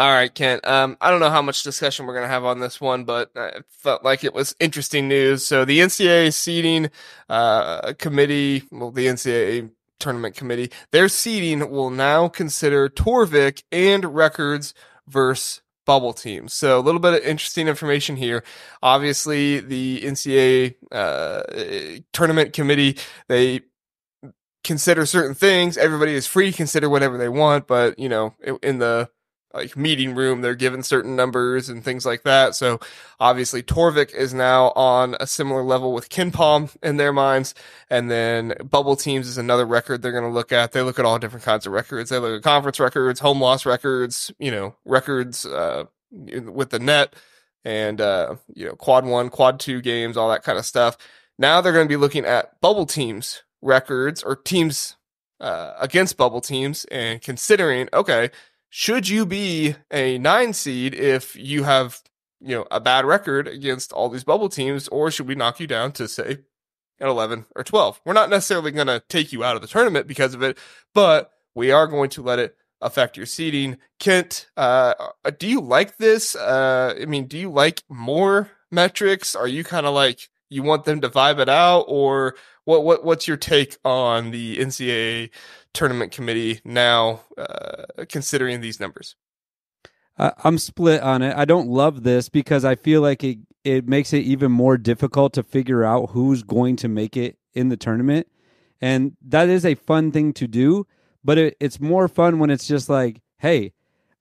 All right, Kent. Um, I don't know how much discussion we're going to have on this one, but I felt like it was interesting news. So the NCAA seeding uh, committee, well, the NCAA tournament committee, their seeding will now consider Torvik and records versus bubble teams. So a little bit of interesting information here. Obviously, the NCAA uh, tournament committee they consider certain things. Everybody is free to consider whatever they want, but you know, in the like meeting room. They're given certain numbers and things like that. So obviously Torvik is now on a similar level with Kinpom in their minds. And then Bubble Teams is another record they're going to look at. They look at all different kinds of records. They look at conference records, home loss records, you know, records, uh, with the net and, uh, you know, quad one, quad two games, all that kind of stuff. Now they're going to be looking at Bubble Teams records or teams uh, against bubble teams and considering, okay, should you be a nine seed if you have you know a bad record against all these bubble teams, or should we knock you down to say at 11 or 12? We're not necessarily going to take you out of the tournament because of it, but we are going to let it affect your seeding. Kent, uh, uh do you like this? Uh, I mean, do you like more metrics? Are you kind of like you want them to vibe it out, or what? What what's your take on the NCAA tournament committee now, uh, considering these numbers? I'm split on it. I don't love this because I feel like it it makes it even more difficult to figure out who's going to make it in the tournament. And that is a fun thing to do, but it, it's more fun when it's just like, hey,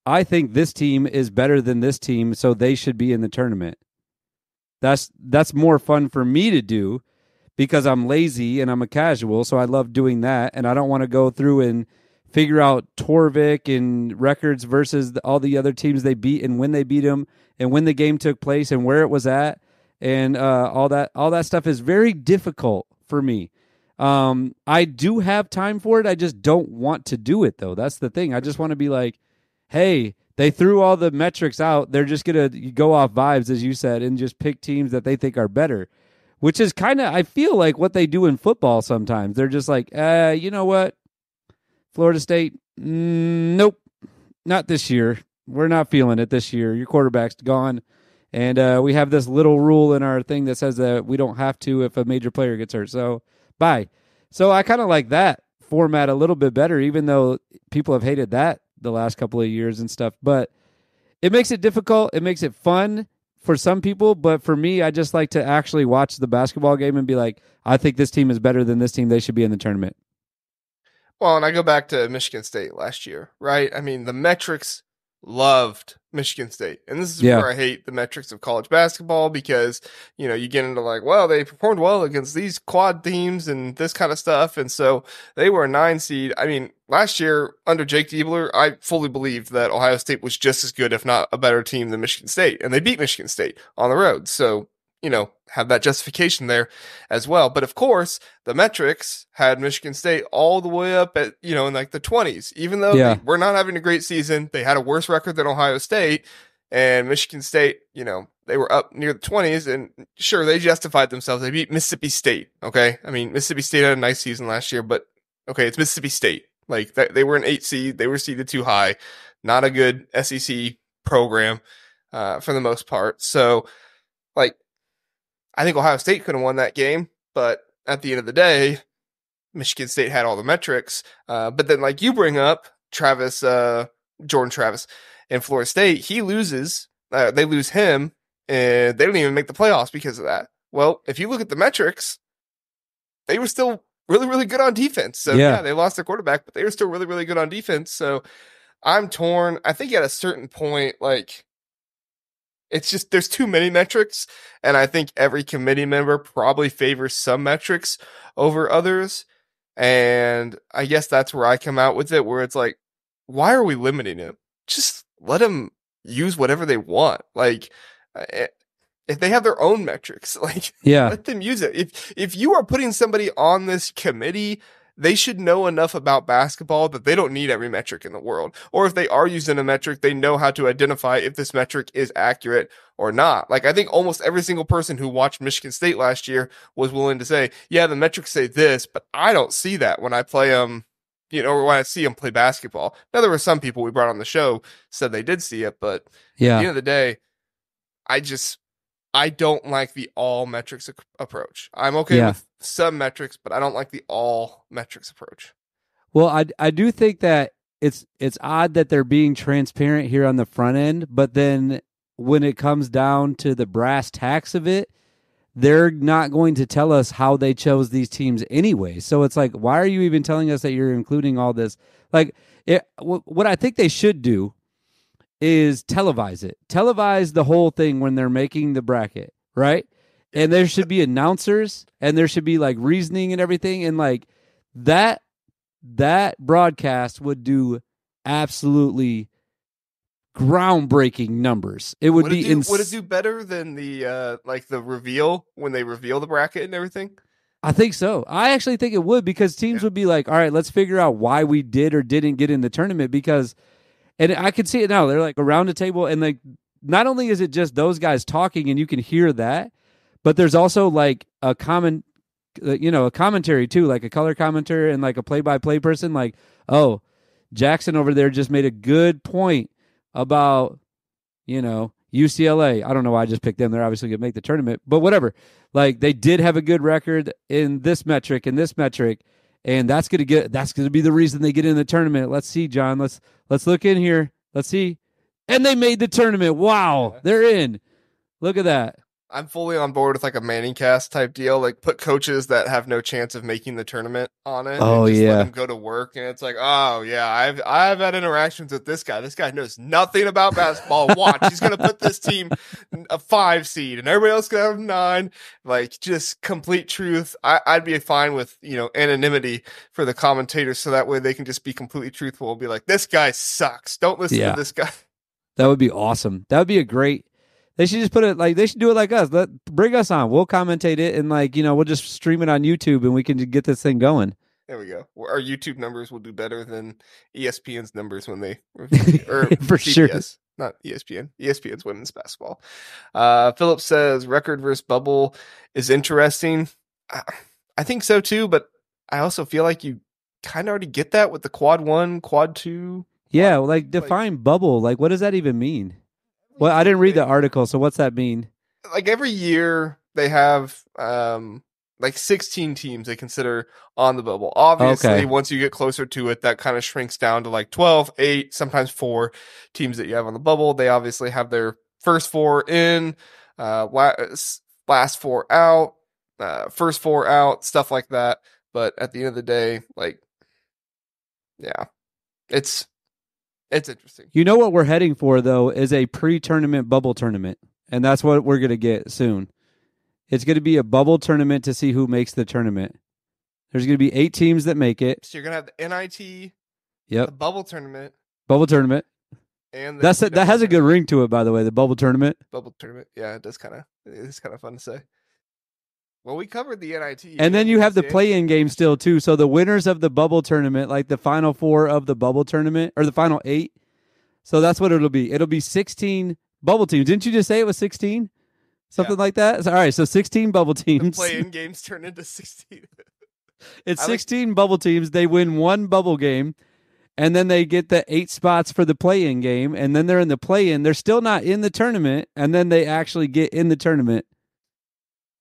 I think this team is better than this team, so they should be in the tournament. That's that's more fun for me to do because I'm lazy and I'm a casual, so I love doing that, and I don't want to go through and figure out Torvik and records versus the, all the other teams they beat and when they beat them and when the game took place and where it was at and uh, all that all that stuff is very difficult for me. Um, I do have time for it. I just don't want to do it though. That's the thing. I just want to be like, hey, they threw all the metrics out. They're just going to go off vibes, as you said, and just pick teams that they think are better, which is kind of, I feel like what they do in football sometimes. They're just like, uh, you know what? Florida State, mm, nope, not this year. We're not feeling it this year. Your quarterback's gone. And uh, we have this little rule in our thing that says that we don't have to if a major player gets hurt. So, bye. So I kind of like that format a little bit better, even though people have hated that the last couple of years and stuff. But it makes it difficult. It makes it fun for some people, but for me, I just like to actually watch the basketball game and be like, I think this team is better than this team. They should be in the tournament. Well, and I go back to Michigan State last year, right? I mean, the metrics loved Michigan State. And this is yeah. where I hate the metrics of college basketball because, you know, you get into like, well, they performed well against these quad teams and this kind of stuff. And so they were a nine seed. I mean, last year under Jake Diebler, I fully believed that Ohio State was just as good, if not a better team than Michigan State. And they beat Michigan State on the road. So you know, have that justification there as well. But of course, the metrics had Michigan State all the way up at, you know, in like the 20s. Even though yeah. they we're not having a great season, they had a worse record than Ohio State and Michigan State, you know, they were up near the 20s and sure, they justified themselves. They beat Mississippi State. Okay. I mean, Mississippi State had a nice season last year, but okay, it's Mississippi State. Like that, they were an eight seed. They were seeded too high. Not a good SEC program uh, for the most part. So, I think Ohio State could have won that game, but at the end of the day, Michigan State had all the metrics. Uh, but then, like you bring up, Travis, uh, Jordan Travis in Florida State, he loses. Uh, they lose him, and they don't even make the playoffs because of that. Well, if you look at the metrics, they were still really, really good on defense. So yeah. yeah, they lost their quarterback, but they were still really, really good on defense. So I'm torn. I think at a certain point, like it's just there's too many metrics and i think every committee member probably favors some metrics over others and i guess that's where i come out with it where it's like why are we limiting it just let them use whatever they want like uh, eh, if they have their own metrics like yeah let them use it if if you are putting somebody on this committee they should know enough about basketball that they don't need every metric in the world. Or if they are using a metric, they know how to identify if this metric is accurate or not. Like I think almost every single person who watched Michigan State last year was willing to say, yeah, the metrics say this, but I don't see that when I play them, um, you know, or when I see them play basketball. Now there were some people we brought on the show said they did see it, but yeah. at the end of the day, I just I don't like the all metrics approach. I'm okay yeah. with some metrics, but I don't like the all metrics approach. Well, I I do think that it's it's odd that they're being transparent here on the front end, but then when it comes down to the brass tacks of it, they're not going to tell us how they chose these teams anyway. So it's like, why are you even telling us that you're including all this? Like, it, w- what I think they should do is televise it. Televise the whole thing when they're making the bracket, right? And there should be announcers and there should be like reasoning and everything and like that that broadcast would do absolutely groundbreaking numbers. It would, would be it do, ins- would it do better than the uh like the reveal when they reveal the bracket and everything? I think so. I actually think it would because teams yeah. would be like, "All right, let's figure out why we did or didn't get in the tournament because and I can see it now. They're like around a table, and like not only is it just those guys talking, and you can hear that, but there's also like a common, uh, you know, a commentary too, like a color commentator and like a play-by-play person. Like, oh, Jackson over there just made a good point about, you know, UCLA. I don't know why I just picked them. They're obviously going to make the tournament, but whatever. Like they did have a good record in this metric, in this metric and that's going to get that's going to be the reason they get in the tournament. Let's see, John. Let's let's look in here. Let's see. And they made the tournament. Wow, they're in. Look at that. I'm fully on board with like a Manning cast type deal. Like put coaches that have no chance of making the tournament on it. Oh yeah, let them go to work, and it's like, oh yeah, I've I've had interactions with this guy. This guy knows nothing about basketball. Watch, he's gonna put this team a five seed, and everybody else gonna have nine. Like just complete truth. I, I'd be fine with you know anonymity for the commentators, so that way they can just be completely truthful and be like, this guy sucks. Don't listen yeah. to this guy. That would be awesome. That would be a great they should just put it like they should do it like us. Let bring us on. We'll commentate it and like you know we'll just stream it on YouTube and we can get this thing going. There we go. Our YouTube numbers will do better than ESPN's numbers when they or for CBS. sure not ESPN. ESPN's women's basketball. Uh, Phillips says record versus bubble is interesting. I, think so too, but I also feel like you kind of already get that with the quad one, quad two. yeah, like define like, bubble. Like, what does that even mean? Well, I didn't read the article, so what's that mean? Like every year they have um like 16 teams they consider on the bubble. Obviously, okay. once you get closer to it, that kind of shrinks down to like 12, 8, sometimes 4 teams that you have on the bubble. They obviously have their first four in, uh last, uh, last four out, uh first four out, stuff like that, but at the end of the day, like yeah. It's it's interesting. You know what we're heading for though is a pre-tournament bubble tournament, and that's what we're gonna get soon. It's gonna be a bubble tournament to see who makes the tournament. There's gonna be eight teams that make it. So you're gonna have the NIT, yep, the bubble tournament, bubble tournament, and that's a, that has a good ring to it, by the way. The bubble tournament, bubble tournament, yeah, it does kind of it's kind of fun to say. Well, we covered the NIT. And then you have the play in game still, too. So the winners of the bubble tournament, like the final four of the bubble tournament or the final eight. So that's what it'll be. It'll be 16 bubble teams. Didn't you just say it was 16? Something yeah. like that? all right. So 16 bubble teams. play in games turn into 16. it's 16 like- bubble teams. They win one bubble game and then they get the eight spots for the play in game. And then they're in the play in. They're still not in the tournament. And then they actually get in the tournament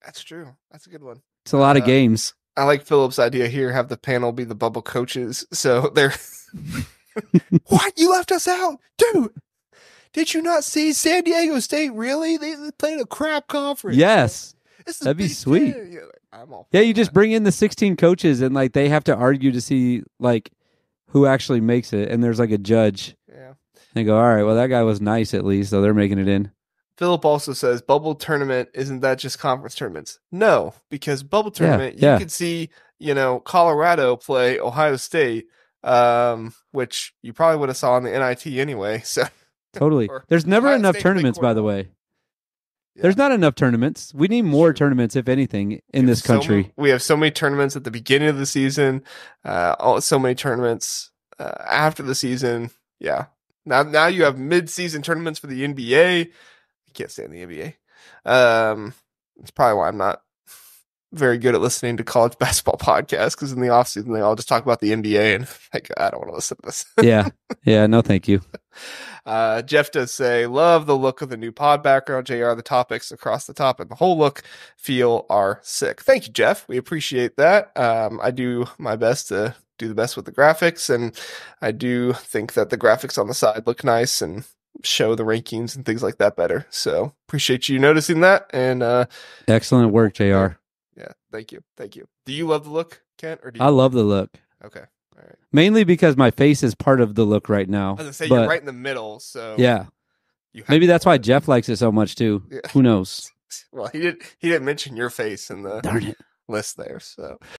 that's true. That's a good one. It's a lot uh, of games. I like Philip's idea here. Have the panel be the bubble coaches. So they're what you left us out, dude. Did you not see San Diego State? Really, they played a crap conference. Yes, that'd be sweet. yeah, you just bring in the 16 coaches and like they have to argue to see like who actually makes it, and there's like a judge. Yeah, and go, all right, well that guy was nice at least, so they're making it in. Philip also says bubble tournament isn't that just conference tournaments? No, because bubble tournament yeah, yeah. you could see you know Colorado play Ohio State, um, which you probably would have saw in the NIT anyway. So totally, there's never Ohio enough State tournaments, by the way. Yeah. There's not enough tournaments. We need more sure. tournaments, if anything, in this country. So, we have so many tournaments at the beginning of the season, uh, all, so many tournaments uh, after the season. Yeah. Now, now you have mid-season tournaments for the NBA can't stand the NBA. Um, it's probably why I'm not very good at listening to college basketball podcasts because in the off season, they all just talk about the NBA and like I don't want to listen to this. yeah. Yeah. No, thank you. Uh, Jeff does say, love the look of the new pod background, JR. The topics across the top and the whole look feel are sick. Thank you, Jeff. We appreciate that. Um, I do my best to do the best with the graphics and I do think that the graphics on the side look nice and show the rankings and things like that better. So appreciate you noticing that. And uh, excellent work, Jr. Yeah, thank you, thank you. Do you love the look, Kent? Or do you I love the look. Okay. All right. Mainly because my face is part of the look right now. I was gonna say but, you're right in the middle, so yeah. Maybe that's why Jeff likes it so much too. Yeah. Who knows? well, he didn't. He didn't mention your face in the darn it list there. So